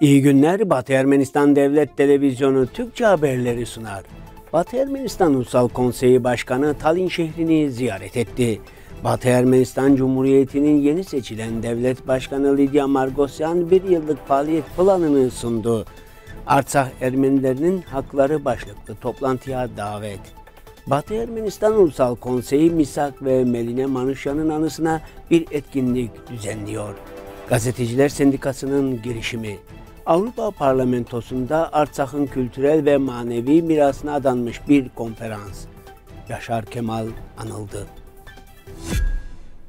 İyi günler Batı Ermenistan Devlet Televizyonu Türkçe haberleri sunar. Batı Ermenistan Ulusal Konseyi Başkanı Talin şehrini ziyaret etti. Batı Ermenistan Cumhuriyeti'nin yeni seçilen devlet başkanı Lidya Margosyan bir yıllık faaliyet planını sundu. Artsah Ermenilerinin Hakları başlıklı toplantıya davet. Batı Ermenistan Ulusal Konseyi Misak ve Meline Manuşyan'ın anısına bir etkinlik düzenliyor. Gazeteciler Sendikası'nın girişimi Avrupa Parlamentosu'nda Artsak'ın kültürel ve manevi mirasına adanmış bir konferans. Yaşar Kemal anıldı.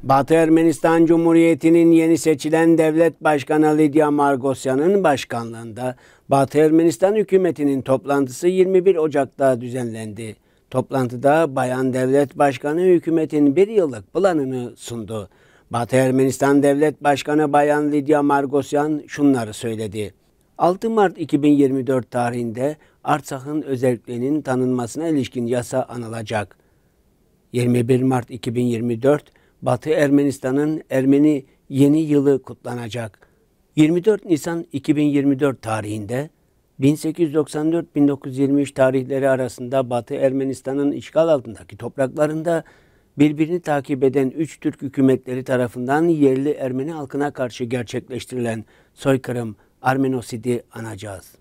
Batı Ermenistan Cumhuriyeti'nin yeni seçilen devlet başkanı Lidya Margosyan'ın başkanlığında Batı Ermenistan hükümetinin toplantısı 21 Ocak'ta düzenlendi. Toplantıda Bayan Devlet Başkanı hükümetin bir yıllık planını sundu. Batı Ermenistan Devlet Başkanı Bayan Lidya Margosyan şunları söyledi. 6 Mart 2024 tarihinde Artsak'ın özelliklerinin tanınmasına ilişkin yasa anılacak. 21 Mart 2024 Batı Ermenistan'ın Ermeni yeni yılı kutlanacak. 24 Nisan 2024 tarihinde 1894-1923 tarihleri arasında Batı Ermenistan'ın işgal altındaki topraklarında birbirini takip eden üç Türk hükümetleri tarafından yerli Ermeni halkına karşı gerçekleştirilen soykırım, Ermenosidi anacağız.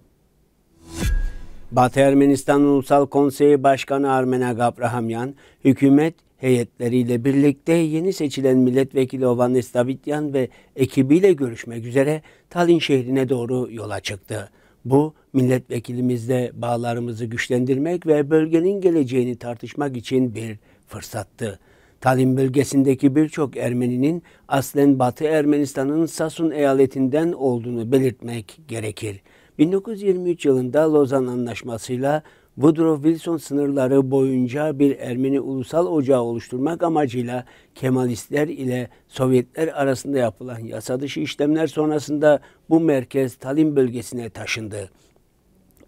Batı Ermenistan Ulusal Konseyi Başkanı Armena Gabrahamyan, hükümet heyetleriyle birlikte yeni seçilen milletvekili olan Estavityan ve ekibiyle görüşmek üzere Talin şehrine doğru yola çıktı. Bu milletvekilimizle bağlarımızı güçlendirmek ve bölgenin geleceğini tartışmak için bir fırsattı. Talim bölgesindeki birçok Ermeninin aslen Batı Ermenistan'ın Sasun eyaletinden olduğunu belirtmek gerekir. 1923 yılında Lozan Anlaşması'yla Woodrow Wilson sınırları boyunca bir Ermeni ulusal ocağı oluşturmak amacıyla Kemalistler ile Sovyetler arasında yapılan yasa dışı işlemler sonrasında bu merkez Talim bölgesine taşındı.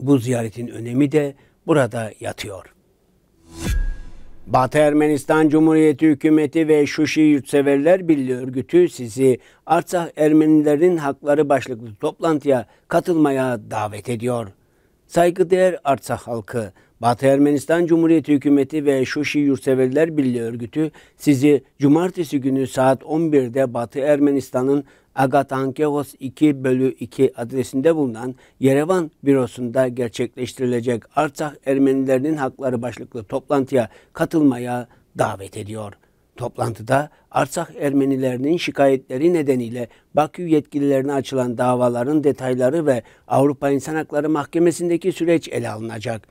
Bu ziyaretin önemi de burada yatıyor. Batı Ermenistan Cumhuriyeti Hükümeti ve Şuşi Yurtseverler Birliği Örgütü sizi Artsakh Ermenilerin Hakları başlıklı toplantıya katılmaya davet ediyor. Saygıdeğer Artsakh halkı, Batı Ermenistan Cumhuriyeti Hükümeti ve Şuşi Yurtseverler Birliği Örgütü sizi cumartesi günü saat 11'de Batı Ermenistan'ın Agatankeos 2 bölü 2 adresinde bulunan Yerevan bürosunda gerçekleştirilecek Artsakh Ermenilerinin Hakları başlıklı toplantıya katılmaya davet ediyor. Toplantıda Arsak Ermenilerinin şikayetleri nedeniyle Bakü yetkililerine açılan davaların detayları ve Avrupa İnsan Hakları Mahkemesi'ndeki süreç ele alınacak.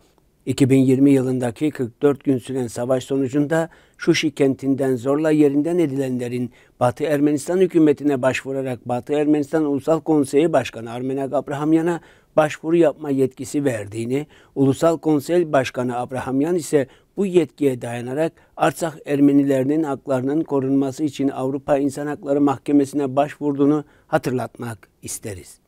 2020 yılındaki 44 gün süren savaş sonucunda Şuşi kentinden zorla yerinden edilenlerin Batı Ermenistan hükümetine başvurarak Batı Ermenistan Ulusal Konseyi Başkanı Armenak Abrahamyan'a başvuru yapma yetkisi verdiğini, Ulusal Konsey Başkanı Abrahamyan ise bu yetkiye dayanarak Arsak Ermenilerinin haklarının korunması için Avrupa İnsan Hakları Mahkemesi'ne başvurduğunu hatırlatmak isteriz.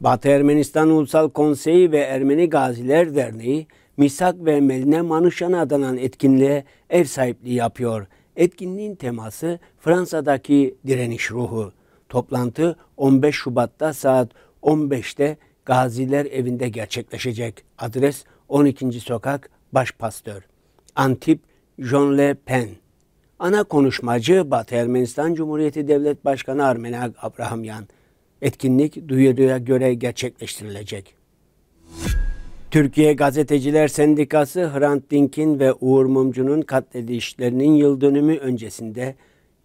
Batı Ermenistan Ulusal Konseyi ve Ermeni Gaziler Derneği, Misak ve Meline Manuşan'a adanan etkinliğe ev sahipliği yapıyor. Etkinliğin teması Fransa'daki direniş ruhu. Toplantı 15 Şubat'ta saat 15'te Gaziler Evi'nde gerçekleşecek. Adres 12. Sokak Başpastör. Antip Jean Le Pen. Ana konuşmacı Batı Ermenistan Cumhuriyeti Devlet Başkanı Armenak Abrahamyan. Etkinlik duyuruya göre gerçekleştirilecek. Türkiye Gazeteciler Sendikası Hrant Dink'in ve Uğur Mumcu'nun katledilişlerinin yıl dönümü öncesinde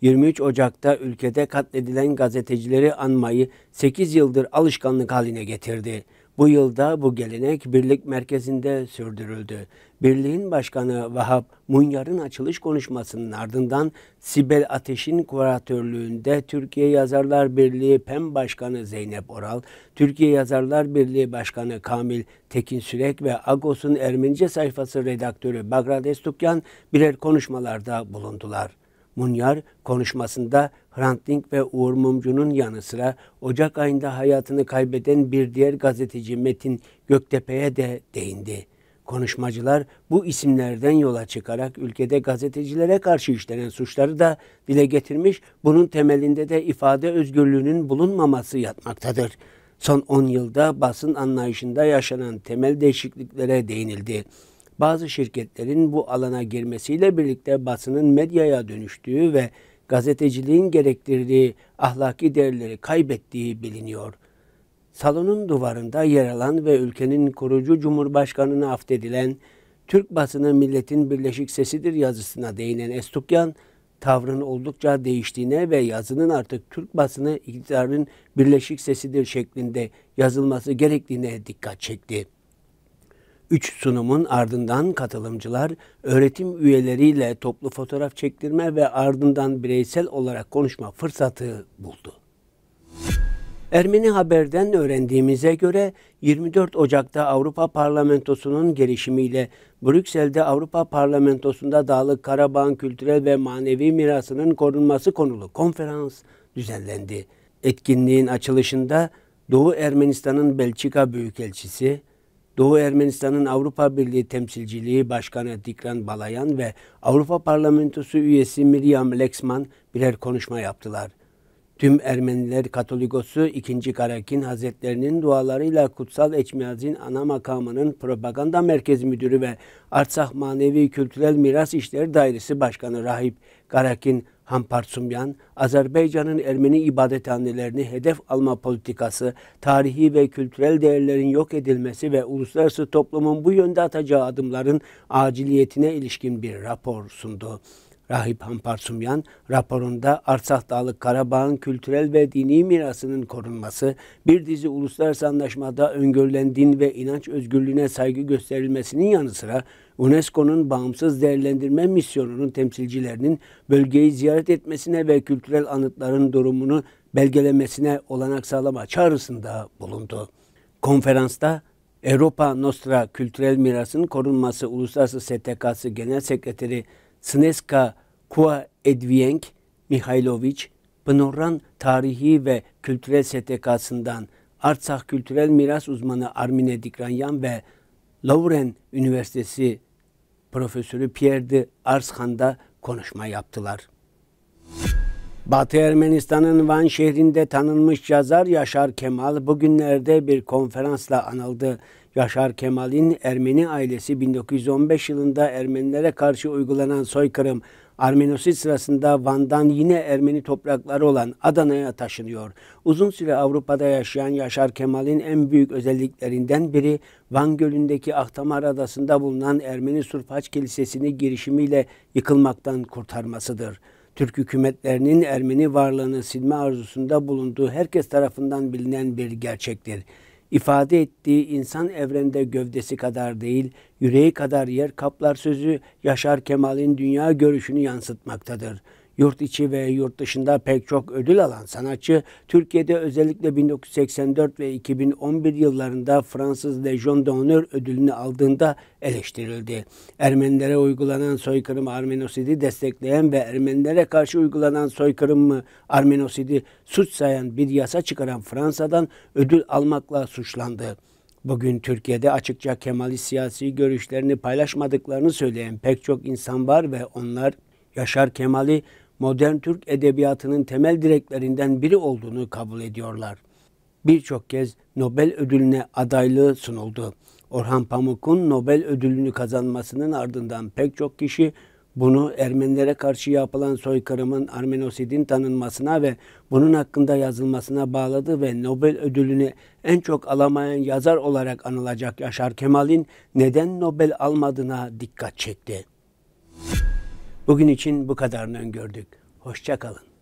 23 Ocak'ta ülkede katledilen gazetecileri anmayı 8 yıldır alışkanlık haline getirdi. Bu yılda bu gelenek birlik merkezinde sürdürüldü Birliğin Başkanı Vahap Munyar'ın açılış konuşmasının ardından Sibel Ateş'in kuratörlüğünde Türkiye Yazarlar Birliği PEM Başkanı Zeynep Oral, Türkiye Yazarlar Birliği Başkanı Kamil Tekin Sürek ve Agos'un Ermenice sayfası redaktörü Bagrad Estukyan birer konuşmalarda bulundular. Munyar konuşmasında Hrant Dink ve Uğur Mumcu'nun yanı sıra Ocak ayında hayatını kaybeden bir diğer gazeteci Metin Göktepe'ye de değindi. Konuşmacılar bu isimlerden yola çıkarak ülkede gazetecilere karşı işlenen suçları da dile getirmiş, bunun temelinde de ifade özgürlüğünün bulunmaması yatmaktadır. Son 10 yılda basın anlayışında yaşanan temel değişikliklere değinildi. Bazı şirketlerin bu alana girmesiyle birlikte basının medyaya dönüştüğü ve gazeteciliğin gerektirdiği ahlaki değerleri kaybettiği biliniyor.'' salonun duvarında yer alan ve ülkenin kurucu cumhurbaşkanını affedilen Türk basını milletin birleşik sesidir yazısına değinen Estukyan, tavrın oldukça değiştiğine ve yazının artık Türk basını iktidarın birleşik sesidir şeklinde yazılması gerektiğine dikkat çekti. Üç sunumun ardından katılımcılar öğretim üyeleriyle toplu fotoğraf çektirme ve ardından bireysel olarak konuşma fırsatı buldu. Ermeni Haber'den öğrendiğimize göre 24 Ocak'ta Avrupa Parlamentosu'nun gelişimiyle Brüksel'de Avrupa Parlamentosu'nda Dağlık Karabağ'ın kültürel ve manevi mirasının korunması konulu konferans düzenlendi. Etkinliğin açılışında Doğu Ermenistan'ın Belçika Büyükelçisi, Doğu Ermenistan'ın Avrupa Birliği Temsilciliği Başkanı Dikran Balayan ve Avrupa Parlamentosu üyesi Miriam Lexman birer konuşma yaptılar.'' Tüm Ermeniler Katolikosu 2. Karakin Hazretlerinin dualarıyla Kutsal Eçmiyaz'in ana makamının propaganda merkez müdürü ve Artsakh Manevi Kültürel Miras İşleri Dairesi Başkanı Rahip Karakin Hampartsumyan, Azerbaycan'ın Ermeni ibadethanelerini hedef alma politikası, tarihi ve kültürel değerlerin yok edilmesi ve uluslararası toplumun bu yönde atacağı adımların aciliyetine ilişkin bir rapor sundu. Rahip Hamparsumyan raporunda Arsak Dağlık Karabağ'ın kültürel ve dini mirasının korunması, bir dizi uluslararası anlaşmada öngörülen din ve inanç özgürlüğüne saygı gösterilmesinin yanı sıra UNESCO'nun bağımsız değerlendirme misyonunun temsilcilerinin bölgeyi ziyaret etmesine ve kültürel anıtların durumunu belgelemesine olanak sağlama çağrısında bulundu. Konferansta Europa Nostra Kültürel Mirasın Korunması Uluslararası STK'sı Genel Sekreteri Sneska Kua Edvienk Mihailoviç, Pınorran Tarihi ve Kültürel STK'sından Artsakh Kültürel Miras Uzmanı Armine Dikranyan ve Lauren Üniversitesi Profesörü Pierre de Arshan'da konuşma yaptılar. Batı Ermenistan'ın Van şehrinde tanınmış yazar Yaşar Kemal bugünlerde bir konferansla anıldı. Yaşar Kemal'in Ermeni ailesi 1915 yılında Ermenilere karşı uygulanan soykırım, Armenosit sırasında Van'dan yine Ermeni toprakları olan Adana'ya taşınıyor. Uzun süre Avrupa'da yaşayan Yaşar Kemal'in en büyük özelliklerinden biri Van Gölü'ndeki Ahtamar Adası'nda bulunan Ermeni Surpaç Kilisesi'ni girişimiyle yıkılmaktan kurtarmasıdır. Türk hükümetlerinin Ermeni varlığını silme arzusunda bulunduğu herkes tarafından bilinen bir gerçektir ifade ettiği insan evrende gövdesi kadar değil, yüreği kadar yer kaplar sözü Yaşar Kemal'in dünya görüşünü yansıtmaktadır. Yurt içi ve yurt dışında pek çok ödül alan sanatçı, Türkiye'de özellikle 1984 ve 2011 yıllarında Fransız Legion d'Honneur ödülünü aldığında eleştirildi. Ermenilere uygulanan soykırım Armenosidi destekleyen ve Ermenilere karşı uygulanan soykırımı Armenosidi suç sayan bir yasa çıkaran Fransa'dan ödül almakla suçlandı. Bugün Türkiye'de açıkça Kemalist siyasi görüşlerini paylaşmadıklarını söyleyen pek çok insan var ve onlar Yaşar Kemal'i modern Türk edebiyatının temel direklerinden biri olduğunu kabul ediyorlar. Birçok kez Nobel ödülüne adaylığı sunuldu. Orhan Pamuk'un Nobel ödülünü kazanmasının ardından pek çok kişi bunu Ermenilere karşı yapılan soykırımın Armenosid'in tanınmasına ve bunun hakkında yazılmasına bağladı ve Nobel ödülünü en çok alamayan yazar olarak anılacak Yaşar Kemal'in neden Nobel almadığına dikkat çekti. Bugün için bu kadarını öngördük. kalın.